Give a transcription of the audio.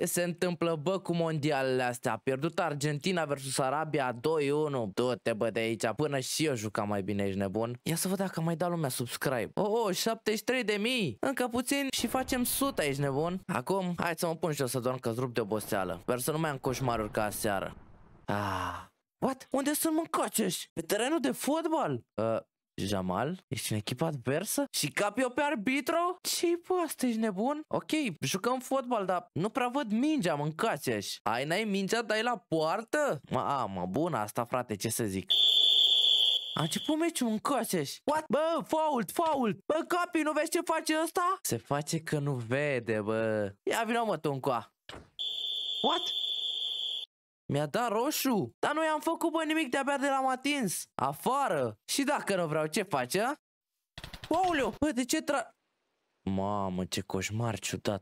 ce se întâmplă, bă, cu mondialele astea? A pierdut Argentina versus Arabia 2-1. Du-te, bă, de aici. Până și eu jucam mai bine, ești nebun. Ia să văd dacă mai da lumea subscribe. Oh, oh, 73 de mii. Încă puțin și facem 100, ești nebun. Acum, hai să mă pun și eu să dorm că rup de oboseală. Sper să nu mai am coșmaruri ca aseară. Ah. What? Unde sunt mâncaceși? Pe terenul de fotbal? Uh, Jamal, ești în echipa adversă? Și capi eu pe arbitru? ce bă, asta ești nebun? Ok, jucăm fotbal, dar nu prea văd mingea, mâncați aș. Ai, n-ai mingea, dai la poartă? Mă, a, mă, bun asta, frate, ce să zic? A început meciul în coșeș. What? Bă, fault, fault. Bă, capi, nu vezi ce face ăsta? Se face că nu vede, bă. Ia vină mă tu încoa. What? Mi-a dat roșu, dar nu i-am făcut bă nimic de-abia de l-am atins. Afară! Și dacă nu vreau, ce face, a? bă, de ce tra... Mamă, ce coșmar ciudat.